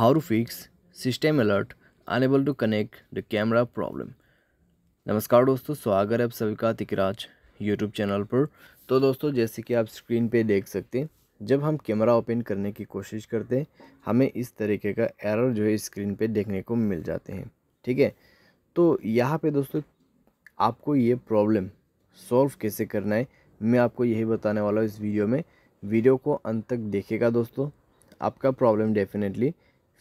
how to fix system alert unable to connect the camera problem नमस्कार दोस्तों स्वागत है आप सभी का तिकराज यूट्यूब चैनल पर तो दोस्तों जैसे कि आप स्क्रीन पे देख सकते हैं जब हम कैमरा ओपन करने की कोशिश करते हैं हमें इस तरीके का एरर जो है स्क्रीन पे देखने को मिल जाते हैं ठीक है तो यहाँ पे दोस्तों आपको ये प्रॉब्लम सॉल्व कैसे करना है मैं आपको यही बताने वाला हूँ इस वीडियो में वीडियो को अंत तक देखेगा दोस्तों आपका प्रॉब्लम डेफिनेटली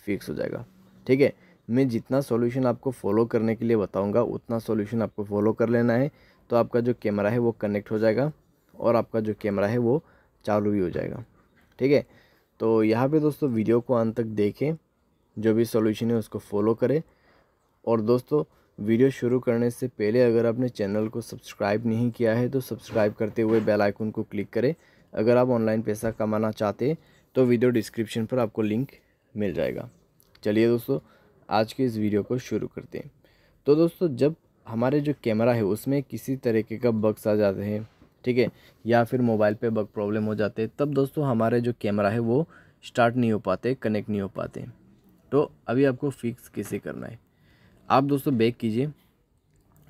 फिक्स हो जाएगा ठीक है मैं जितना सॉल्यूशन आपको फॉलो करने के लिए बताऊंगा उतना सॉल्यूशन आपको फॉलो कर लेना है तो आपका जो कैमरा है वो कनेक्ट हो जाएगा और आपका जो कैमरा है वो चालू भी हो जाएगा ठीक है तो यहाँ पे दोस्तों वीडियो को अंत तक देखें जो भी सॉल्यूशन है उसको फॉलो करें और दोस्तों वीडियो शुरू करने से पहले अगर आपने चैनल को सब्सक्राइब नहीं किया है तो सब्सक्राइब करते हुए बेल आइकन को क्लिक करें अगर आप ऑनलाइन पैसा कमाना चाहते हैं तो वीडियो डिस्क्रिप्शन पर आपको लिंक मिल जाएगा चलिए दोस्तों आज के इस वीडियो को शुरू करते हैं तो दोस्तों जब हमारे जो कैमरा है उसमें किसी तरीके का बग्स आ जाते हैं ठीक है या फिर मोबाइल पे बग प्रॉब्लम हो जाते हैं तब दोस्तों हमारे जो कैमरा है वो स्टार्ट नहीं हो पाते कनेक्ट नहीं हो पाते तो अभी आपको फिक्स कैसे करना है आप दोस्तों बैक कीजिए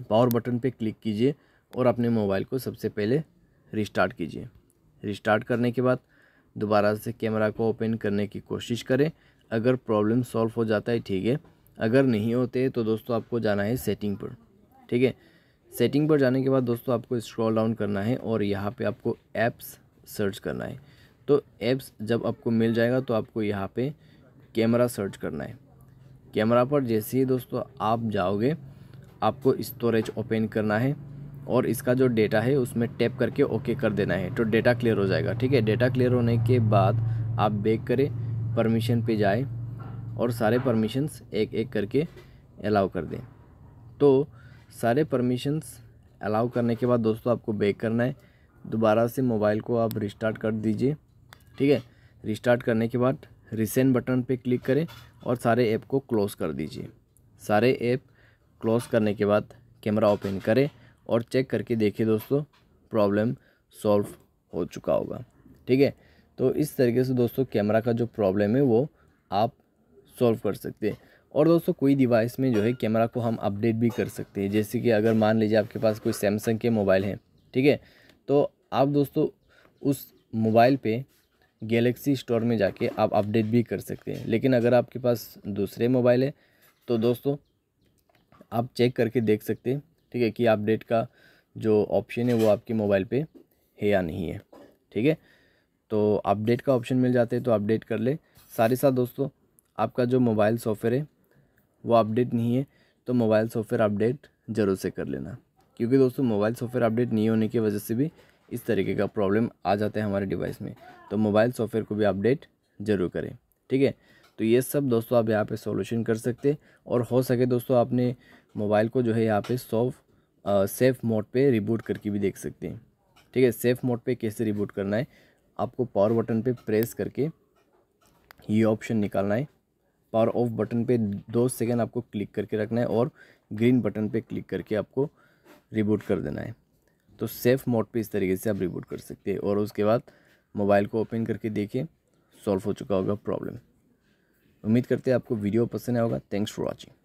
पावर बटन पे क्लिक कीजिए और अपने मोबाइल को सबसे पहले रिस्टार्ट कीजिए रिस्टार्ट करने के बाद दोबारा से कैमरा को ओपन करने की कोशिश करें अगर प्रॉब्लम सॉल्व हो जाता है ठीक है अगर नहीं होते तो दोस्तों आपको जाना है सेटिंग पर ठीक है सेटिंग पर जाने के बाद दोस्तों आपको स्क्रॉल डाउन करना है और यहाँ पे आपको ऐप्स सर्च करना है तो ऐप्स जब आपको मिल जाएगा तो आपको यहाँ पे कैमरा सर्च करना है कैमरा पर जैसे ही दोस्तों आप जाओगे आपको स्टोरेज ओपन करना है और इसका जो डेटा है उसमें टैप करके ओके कर देना है तो डेटा क्लियर हो जाएगा ठीक है डेटा क्लियर होने के बाद आप बेक करें परमिशन पे जाए और सारे परमिशंस एक एक करके अलाउ कर दें तो सारे परमिशंस अलाउ करने के बाद दोस्तों आपको बेक करना है दोबारा से मोबाइल को आप रिस्टार्ट कर दीजिए ठीक है रिस्टार्ट करने के बाद रिसेंट बटन पे क्लिक करें और सारे ऐप को क्लोज़ कर दीजिए सारे ऐप क्लोज़ करने के बाद कैमरा ओपन करें और चेक करके देखिए दोस्तों प्रॉब्लम सॉल्व हो चुका होगा ठीक है तो इस तरीके से दोस्तों कैमरा का जो प्रॉब्लम है वो आप सॉल्व कर सकते हैं और दोस्तों कोई डिवाइस में जो है कैमरा को हम अपडेट भी कर सकते हैं जैसे कि अगर मान लीजिए आपके पास कोई सैमसंग के मोबाइल हैं ठीक है तो आप दोस्तों उस मोबाइल पे गैलेक्सी स्टोर में जाके आप अपडेट भी कर सकते हैं लेकिन अगर आपके पास दूसरे मोबाइल है तो दोस्तों आप चेक करके देख सकते हैं ठीक है कि अपडेट का जो ऑप्शन है वो आपके मोबाइल पे है या नहीं है ठीक है तो अपडेट का ऑप्शन मिल जाते हैं तो अपडेट कर ले सारे साथ दोस्तों आपका जो मोबाइल सॉफ्टवेयर है वो अपडेट नहीं है तो मोबाइल सॉफ्टवेयर अपडेट ज़रूर से कर लेना क्योंकि दोस्तों मोबाइल सॉफ्टवेयर अपडेट नहीं होने की वजह से भी इस तरीके का प्रॉब्लम आ जाता है हमारे डिवाइस में तो मोबाइल सॉफ्टवेयर को भी अपडेट ज़रूर करें ठीक है तो ये सब दोस्तों आप यहाँ पे सॉल्यूशन कर सकते और हो सके दोस्तों आपने मोबाइल को जो है यहाँ पे सॉफ सेफ़ मोड पे रिबूट करके भी देख सकते हैं ठीक है सेफ़ मोड पे कैसे रिबूट करना है आपको पावर बटन पे प्रेस करके ये ऑप्शन निकालना है पावर ऑफ बटन पे दो सेकेंड आपको क्लिक करके रखना है और ग्रीन बटन पर क्लिक करके आपको रिबूट कर देना है तो सेफ़ मोड पर इस तरीके से आप रिबूट कर सकते हैं और उसके बाद मोबाइल को ओपन करके देखिए सॉल्व हो चुका होगा प्रॉब्लम उम्मीद करते हैं आपको वीडियो पसंद आया होगा थैंक्स फॉर वॉचिंग